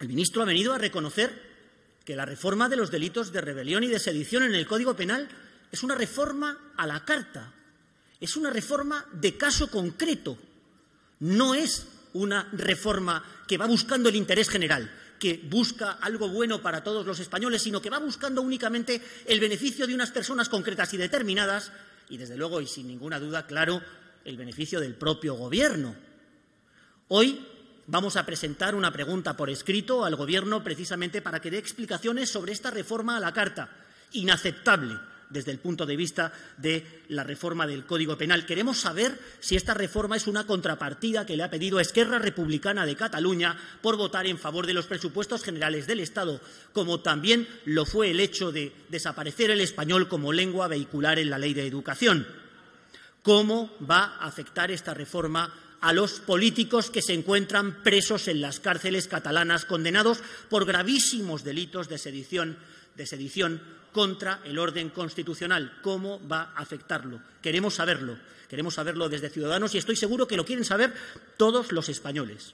El ministro ha venido a reconocer que la reforma de los delitos de rebelión y de sedición en el Código Penal es una reforma a la carta, es una reforma de caso concreto, no es una reforma que va buscando el interés general, que busca algo bueno para todos los españoles, sino que va buscando únicamente el beneficio de unas personas concretas y determinadas y, desde luego, y sin ninguna duda, claro, el beneficio del propio Gobierno. Hoy Vamos a presentar una pregunta por escrito al Gobierno precisamente para que dé explicaciones sobre esta reforma a la Carta, inaceptable desde el punto de vista de la reforma del Código Penal. Queremos saber si esta reforma es una contrapartida que le ha pedido Esquerra Republicana de Cataluña por votar en favor de los presupuestos generales del Estado, como también lo fue el hecho de desaparecer el español como lengua vehicular en la Ley de Educación. ¿Cómo va a afectar esta reforma a los políticos que se encuentran presos en las cárceles catalanas condenados por gravísimos delitos de sedición, de sedición contra el orden constitucional. ¿Cómo va a afectarlo? Queremos saberlo. Queremos saberlo desde Ciudadanos y estoy seguro que lo quieren saber todos los españoles.